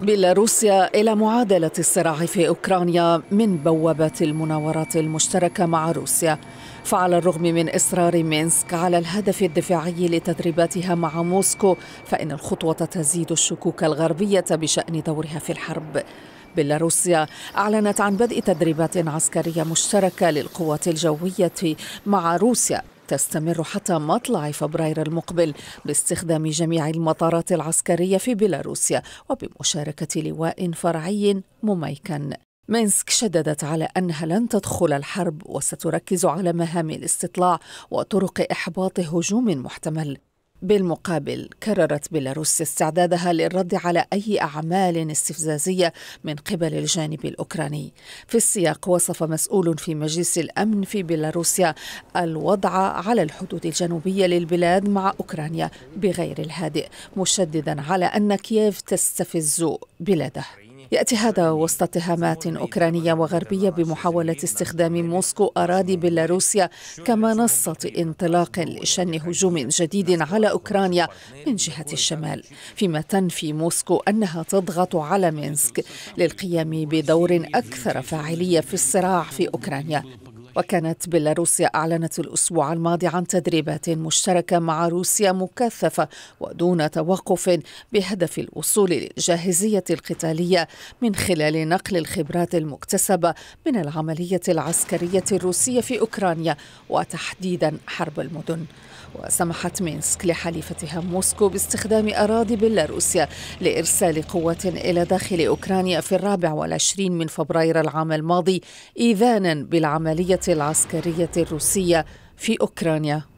بيلاروسيا إلى معادلة الصراع في أوكرانيا من بوابة المناورات المشتركة مع روسيا فعلى الرغم من إصرار مينسك على الهدف الدفاعي لتدريباتها مع موسكو فإن الخطوة تزيد الشكوك الغربية بشأن دورها في الحرب بيلاروسيا أعلنت عن بدء تدريبات عسكرية مشتركة للقوات الجوية مع روسيا تستمر حتى مطلع فبراير المقبل باستخدام جميع المطارات العسكرية في بيلاروسيا وبمشاركة لواء فرعي مميكن مينسك شددت على انها لن تدخل الحرب وستركز على مهام الاستطلاع وطرق احباط هجوم محتمل بالمقابل كررت بيلاروس استعدادها للرد على اي اعمال استفزازيه من قبل الجانب الاوكراني. في السياق وصف مسؤول في مجلس الامن في بيلاروسيا الوضع على الحدود الجنوبيه للبلاد مع اوكرانيا بغير الهادئ، مشددا على ان كييف تستفز بلاده. يأتي هذا وسط اتهامات أوكرانية وغربية بمحاولة استخدام موسكو أراضي بيلاروسيا كمنصة انطلاق لشن هجوم جديد على أوكرانيا من جهة الشمال فيما تنفي موسكو أنها تضغط على مينسك للقيام بدور أكثر فاعلية في الصراع في أوكرانيا وكانت بيلاروسيا أعلنت الأسبوع الماضي عن تدريبات مشتركة مع روسيا مكثفة ودون توقف بهدف الوصول للجاهزية القتالية من خلال نقل الخبرات المكتسبة من العملية العسكرية الروسية في أوكرانيا وتحديدا حرب المدن وسمحت مينسك لحليفتها موسكو باستخدام أراضي بيلاروسيا لإرسال قوات إلى داخل أوكرانيا في الرابع والعشرين من فبراير العام الماضي إيذانا بالعملية العسكرية الروسية في أوكرانيا